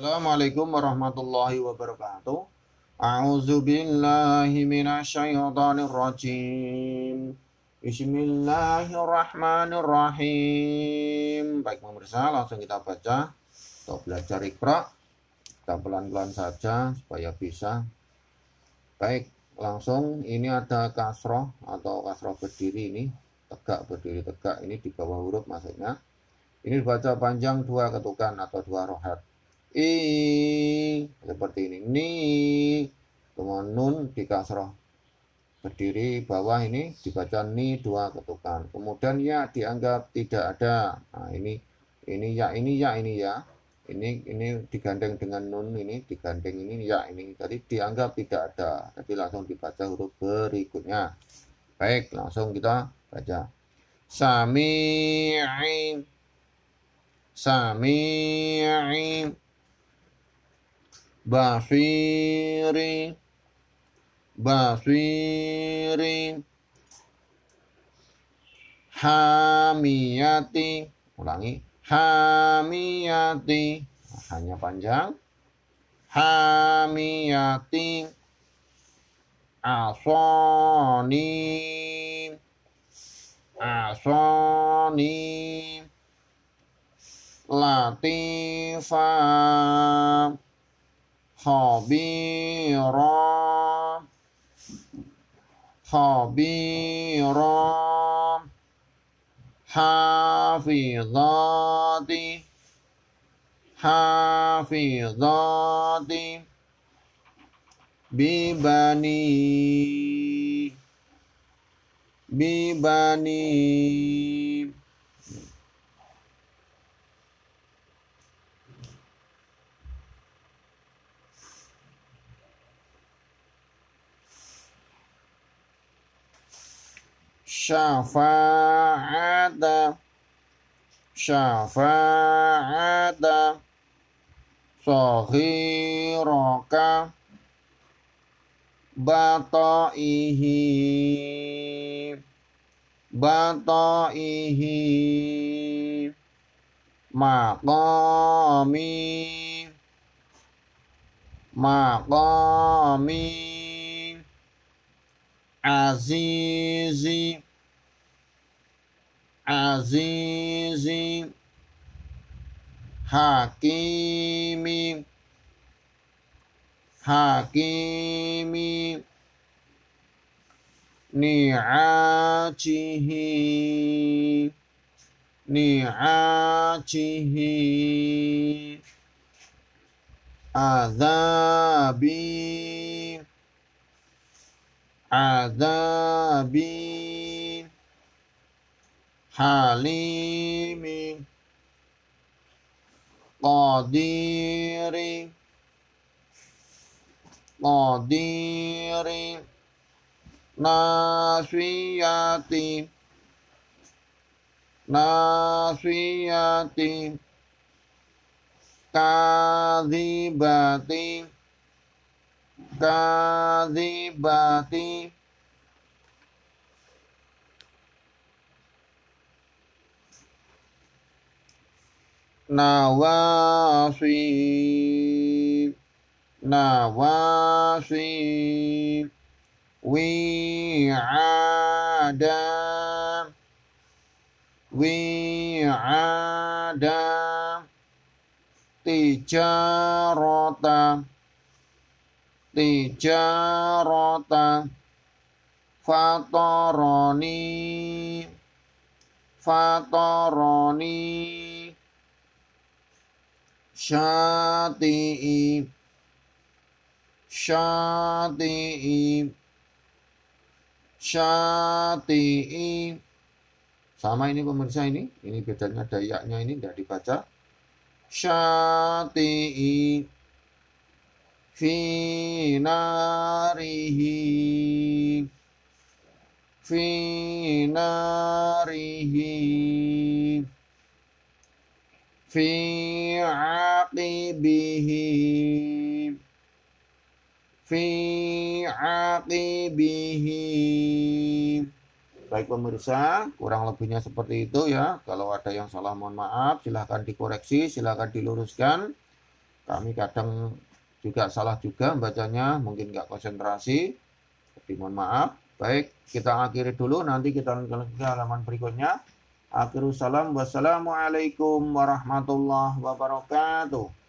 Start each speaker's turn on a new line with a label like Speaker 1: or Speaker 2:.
Speaker 1: Assalamualaikum warahmatullahi wabarakatuh. A'udzu billahi minasyaitonir rajim. Bismillahirrahmanirrahim. Baik pemirsa, langsung kita baca atau belajar Iqra. Kita pelan-pelan saja supaya bisa. Baik, langsung ini ada kasroh atau kasroh berdiri ini tegak berdiri tegak ini di bawah huruf maksudnya ini dibaca panjang dua ketukan atau dua rohat i seperti ini ni kemudian nun di kasroh berdiri bawah ini dibaca ni dua ketukan kemudian ya dianggap tidak ada nah ini ini ya ini ya ini ya ini ini digandeng dengan nun ini digandeng ini ya ini tadi dianggap tidak ada tapi langsung dibaca huruf berikutnya baik langsung kita baca sami'in sami'in basiri basiri hamiyati ulangi hamiyati hanya panjang hamiyati asoni asoni latifah خبيرا خبيرا حافظات حافظات ببني ببني syafa'ata syafa'ata sahiraka bataihi bataihi maqami maqami azizi عزيز حكيم حكيم نعاته نعاته عذابي عذابي halimi qadiri qadiri nasiyati nasiyati kadibati kadibati nawasib nawasib wi'ada wi'ada tijarota tijarota fatoroni fatoroni Shanti. Shanti. Shanti. Sama ini pemirsa ini Ini bedanya dayaknya ini tidak dibaca Shanti. Finarihi Finarihi Fi'a عقبه fi aqibihi Baik pemirsa, kurang lebihnya seperti itu ya. Kalau ada yang salah mohon maaf, silahkan dikoreksi, silahkan diluruskan. Kami kadang juga salah juga bacanya, mungkin nggak konsentrasi. tapi mohon maaf. Baik, kita akhiri dulu, nanti kita lanjutkan ke halaman berikutnya. Akhirussalam, wassalamualaikum warahmatullahi wabarakatuh.